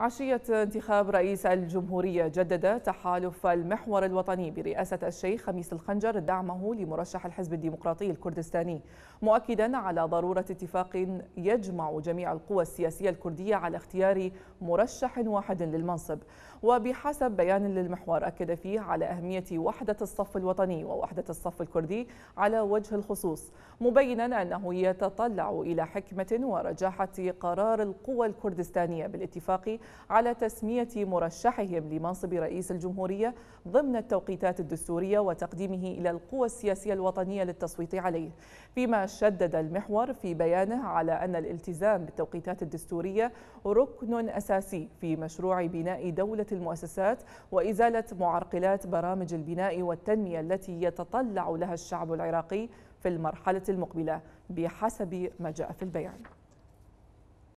عشية انتخاب رئيس الجمهورية جدد تحالف المحور الوطني برئاسة الشيخ خميس الخنجر دعمه لمرشح الحزب الديمقراطي الكردستاني مؤكدا على ضرورة اتفاق يجمع جميع القوى السياسية الكردية على اختيار مرشح واحد للمنصب وبحسب بيان للمحور أكد فيه على أهمية وحدة الصف الوطني ووحدة الصف الكردي على وجه الخصوص مبينا أنه يتطلع إلى حكمة ورجاحة قرار القوى الكردستانية بالاتفاق على تسمية مرشحهم لمنصب رئيس الجمهورية ضمن التوقيتات الدستورية وتقديمه إلى القوى السياسية الوطنية للتصويت عليه فيما شدد المحور في بيانه على أن الالتزام بالتوقيتات الدستورية ركن أساسي في مشروع بناء دولة المؤسسات وإزالة معرقلات برامج البناء والتنمية التي يتطلع لها الشعب العراقي في المرحلة المقبلة بحسب ما جاء في البيان